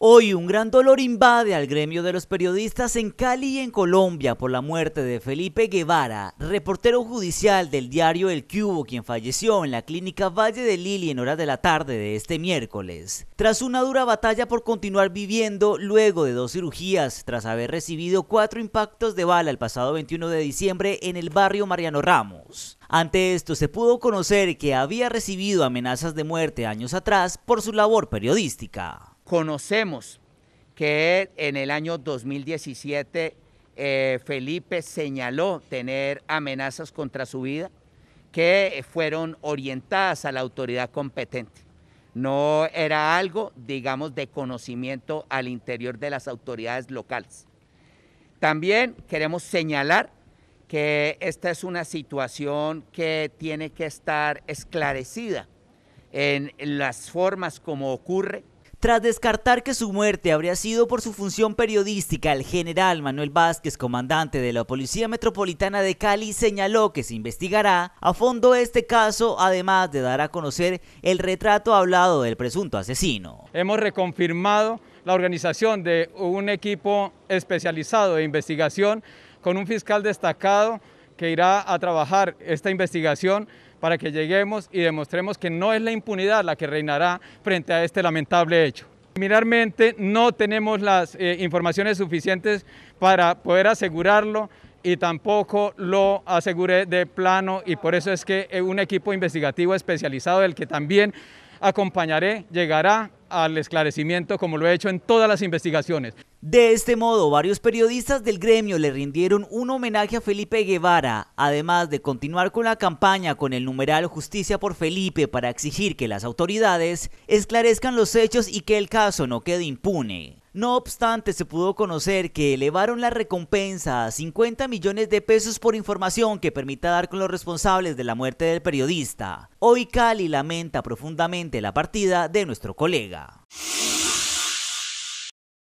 Hoy un gran dolor invade al gremio de los periodistas en Cali y en Colombia por la muerte de Felipe Guevara, reportero judicial del diario El Cubo, quien falleció en la clínica Valle de Lili en horas de la tarde de este miércoles. Tras una dura batalla por continuar viviendo, luego de dos cirugías, tras haber recibido cuatro impactos de bala el pasado 21 de diciembre en el barrio Mariano Ramos. Ante esto se pudo conocer que había recibido amenazas de muerte años atrás por su labor periodística. Conocemos que en el año 2017 eh, Felipe señaló tener amenazas contra su vida que fueron orientadas a la autoridad competente. No era algo, digamos, de conocimiento al interior de las autoridades locales. También queremos señalar que esta es una situación que tiene que estar esclarecida en las formas como ocurre, tras descartar que su muerte habría sido por su función periodística, el general Manuel Vázquez, comandante de la Policía Metropolitana de Cali, señaló que se investigará a fondo este caso, además de dar a conocer el retrato hablado del presunto asesino. Hemos reconfirmado la organización de un equipo especializado de investigación con un fiscal destacado que irá a trabajar esta investigación para que lleguemos y demostremos que no es la impunidad la que reinará frente a este lamentable hecho. Similarmente, no tenemos las eh, informaciones suficientes para poder asegurarlo y tampoco lo aseguré de plano y por eso es que eh, un equipo investigativo especializado del que también acompañaré, llegará al esclarecimiento como lo he hecho en todas las investigaciones. De este modo, varios periodistas del gremio le rindieron un homenaje a Felipe Guevara, además de continuar con la campaña con el numeral Justicia por Felipe para exigir que las autoridades esclarezcan los hechos y que el caso no quede impune. No obstante, se pudo conocer que elevaron la recompensa a 50 millones de pesos por información que permita dar con los responsables de la muerte del periodista. Hoy Cali lamenta profundamente la partida de nuestro colega.